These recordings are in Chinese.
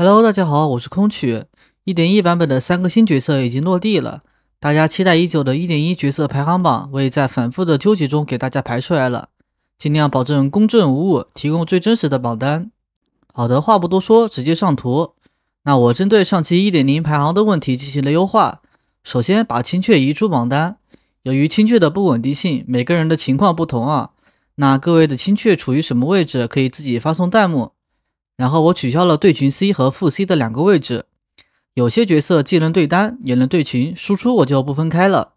Hello，大家好，我是空曲。一点一版本的三个新角色已经落地了，大家期待已久的一点一角色排行榜，我也在反复的纠结中给大家排出来了，尽量保证公正无误，提供最真实的榜单。好的，话不多说，直接上图。那我针对上期一点零排行的问题进行了优化，首先把青雀移出榜单。由于青雀的不稳定性，每个人的情况不同啊，那各位的青雀处于什么位置，可以自己发送弹幕。然后我取消了对群 C 和负 C 的两个位置，有些角色既能对单也能对群输出，我就不分开了。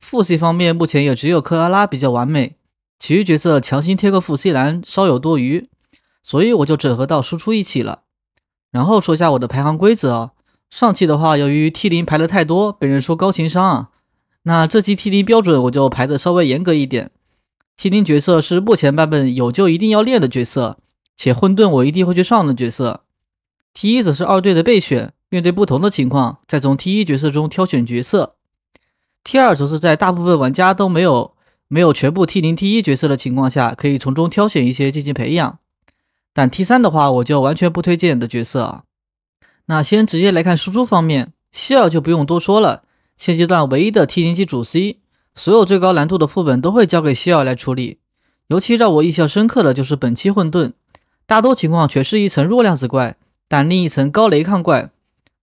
负 C 方面目前也只有克拉拉比较完美，其余角色强行贴个负 C 栏稍有多余，所以我就整合到输出一起了。然后说下我的排行规则，上期的话由于 T 零排的太多，被人说高情商，啊，那这期 T 零标准我就排的稍微严格一点。T 零角色是目前版本有就一定要练的角色。且混沌我一定会去上的角色，T 一则是二队的备选，面对不同的情况再从 T 一角色中挑选角色，T 二则是在大部分玩家都没有没有全部 T 零 T 一角色的情况下可以从中挑选一些进行培养，但 T 三的话我就完全不推荐的角色啊。那先直接来看输出方面，希尔就不用多说了，现阶段唯一的 T 零级主 C，所有最高难度的副本都会交给希尔来处理，尤其让我印象深刻的就是本期混沌。大多情况全是一层弱量子怪，但另一层高雷抗怪。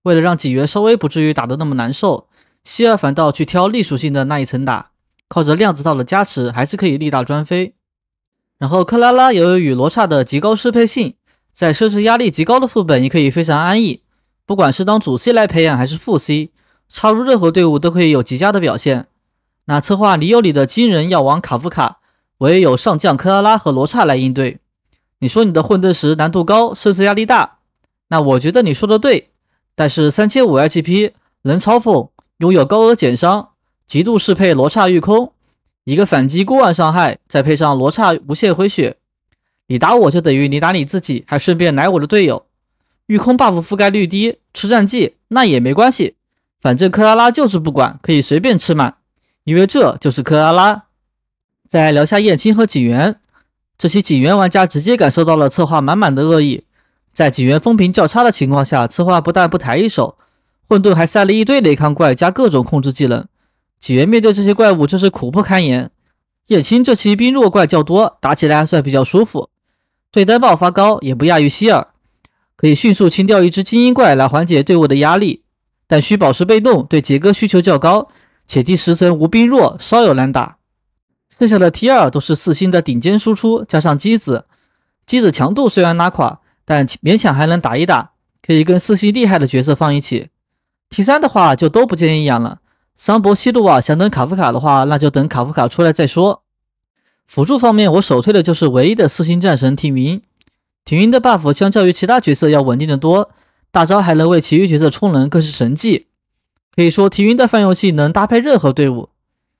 为了让几约稍微不至于打得那么难受，希尔反倒去挑力属性的那一层打，靠着量子套的加持，还是可以力大专飞。然后克拉拉由于与罗刹的极高适配性，在设置压力极高的副本也可以非常安逸。不管是当主 C 来培养，还是副 C，插入任何队伍都可以有极佳的表现。那策划里有里的惊人药王卡夫卡，唯有上将克拉拉和罗刹来应对。你说你的混沌石难度高，甚至压力大，那我觉得你说的对。但是三千五 HP 能嘲讽，拥有高额减伤，极度适配罗刹御空，一个反击过万伤害，再配上罗刹无限回血，你打我就等于你打你自己，还顺便奶我的队友。御空 Buff 覆盖率低，吃战绩那也没关系，反正克拉拉就是不管，可以随便吃满，因为这就是克拉拉。再聊下燕青和景元。这期警员玩家直接感受到了策划满满的恶意，在警员风评较差的情况下，策划不但不抬一手，混沌还塞了一堆雷抗怪加各种控制技能，警员面对这些怪物真是苦不堪言。叶青这期冰弱怪较多，打起来还算比较舒服，对单爆发高也不亚于希尔，可以迅速清掉一只精英怪来缓解队伍的压力，但需保持被动，对杰哥需求较高，且第十层无冰弱稍有难打。剩下的 T 二都是四星的顶尖输出，加上机子，机子强度虽然拉垮，但勉强还能打一打，可以跟四星厉害的角色放一起。T 三的话就都不建议养了。桑博西路啊，想等卡夫卡的话，那就等卡夫卡出来再说。辅助方面，我首推的就是唯一的四星战神停云。停云的 buff 相较于其他角色要稳定的多，大招还能为其余角色充能，更是神技。可以说停云的泛用性能搭配任何队伍。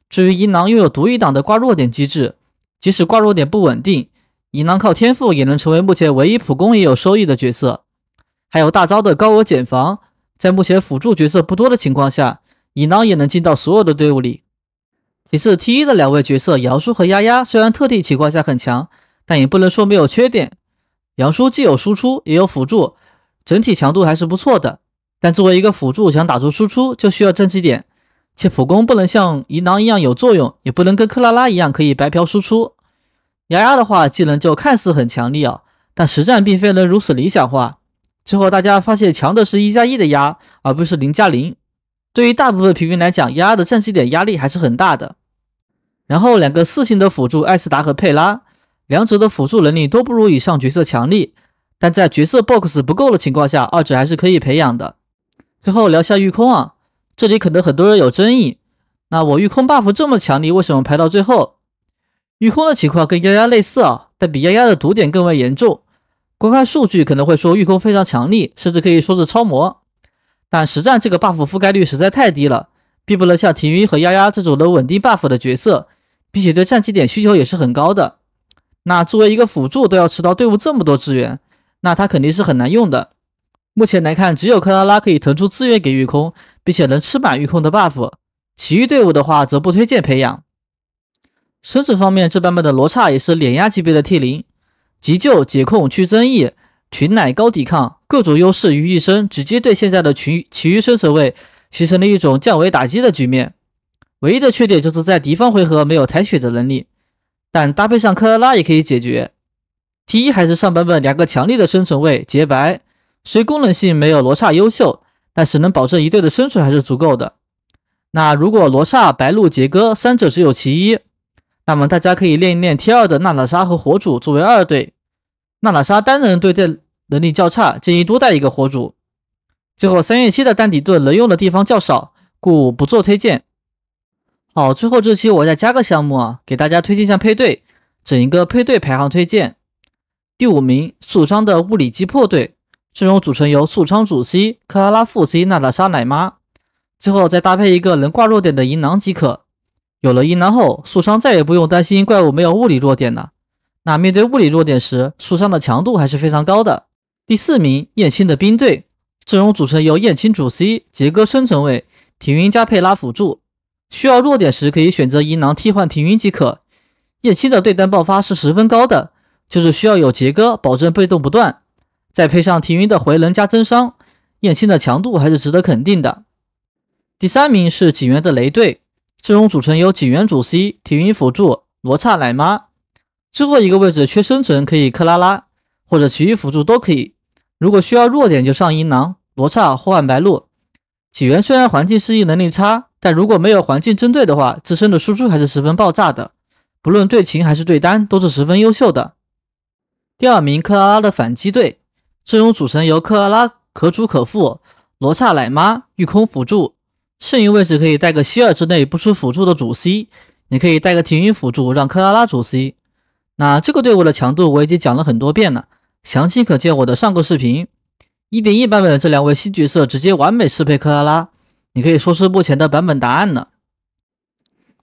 至于银狼拥有独一档的挂弱点机制，即使挂弱点不稳定，银狼靠天赋也能成为目前唯一普攻也有收益的角色。还有大招的高额减防，在目前辅助角色不多的情况下，银狼也能进到所有的队伍里。其次，T 一的两位角色瑶叔和丫丫虽然特定情况下很强，但也不能说没有缺点。杨叔既有输出也有辅助，整体强度还是不错的，但作为一个辅助，想打出输出就需要争气点。且普攻不能像银狼一样有作用，也不能跟克拉拉一样可以白嫖输出。丫丫的话，技能就看似很强力啊，但实战并非能如此理想化。最后大家发现，强的是一加一的压，而不是零加零。对于大部分平民来讲，丫丫的战绩点压力还是很大的。然后两个四星的辅助艾斯达和佩拉，两者的辅助能力都不如以上角色强力，但在角色 box 不够的情况下，二者还是可以培养的。最后聊下御空啊。这里可能很多人有争议，那我御空 buff 这么强力，为什么排到最后？御空的情况跟丫丫类似啊，但比丫丫的毒点更为严重。观看数据可能会说御空非常强力，甚至可以说是超模，但实战这个 buff 覆盖率实在太低了，避不了像庭云和丫丫这种能稳定 buff 的角色，并且对战绩点需求也是很高的。那作为一个辅助都要吃到队伍这么多资源，那他肯定是很难用的。目前来看，只有克拉拉可以腾出资源给御空，并且能吃满御空的 buff。其余队伍的话，则不推荐培养。生存方面，这版本的罗刹也是碾压级别的 T 零，急救解控去增益，群奶高抵抗，各种优势于一身，直接对现在的群其余生存位形成了一种降维打击的局面。唯一的缺点就是在敌方回合没有抬血的能力，但搭配上克拉拉也可以解决。T 一还是上版本两个强力的生存位，洁白。虽功能性没有罗刹优秀，但是能保证一队的生存还是足够的。那如果罗刹、白鹿、杰哥三者只有其一，那么大家可以练一练 T 二的娜娜莎和火主作为二队。娜娜莎单人对战能力较差，建议多带一个火主。最后三月七的丹迪盾能用的地方较少，故不做推荐。好，最后这期我再加个项目啊，给大家推荐一下配对，整一个配对排行推荐。第五名，速装的物理击破队。阵容组成由素商主 C 克拉拉副 C 娜塔莎奶妈，最后再搭配一个能挂弱点的银狼即可。有了银狼后，素商再也不用担心怪物没有物理弱点了。那面对物理弱点时，素商的强度还是非常高的。第四名燕青的兵队，阵容组成由燕青主 C 杰哥生存位，停云加佩拉辅助。需要弱点时可以选择银狼替换停云即可。燕青的对单爆发是十分高的，就是需要有杰哥保证被动不断。再配上提云的回能加增伤，燕青的强度还是值得肯定的。第三名是景元的雷队，阵容组成有景元主 C，提云辅助，罗刹奶妈。最后一个位置缺生存可以克拉拉或者其余辅助都可以。如果需要弱点就上银狼、罗刹或换白鹿。景元虽然环境适应能力差，但如果没有环境针对的话，自身的输出还是十分爆炸的。不论对群还是对单都是十分优秀的。第二名克拉拉的反击队。阵容组成由克拉拉可主可副，罗刹奶妈御空辅助，剩余位置可以带个希尔之内不出辅助的主 C，你可以带个停云辅助让克拉拉主 C。那这个队伍的强度我已经讲了很多遍了，详情可见我的上个视频。一点一版本这两位新角色直接完美适配克拉拉，你可以说是目前的版本答案了。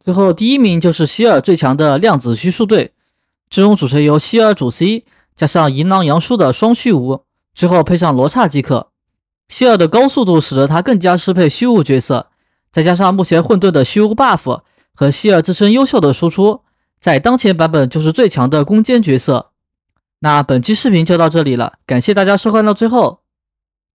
最后第一名就是希尔最强的量子虚数队，阵容组成由希尔主 C 加上银狼杨树的双虚无。最后配上罗刹即可。希尔的高速度使得他更加适配虚无角色，再加上目前混沌的虚无 buff 和希尔自身优秀的输出，在当前版本就是最强的攻坚角色。那本期视频就到这里了，感谢大家收看到最后。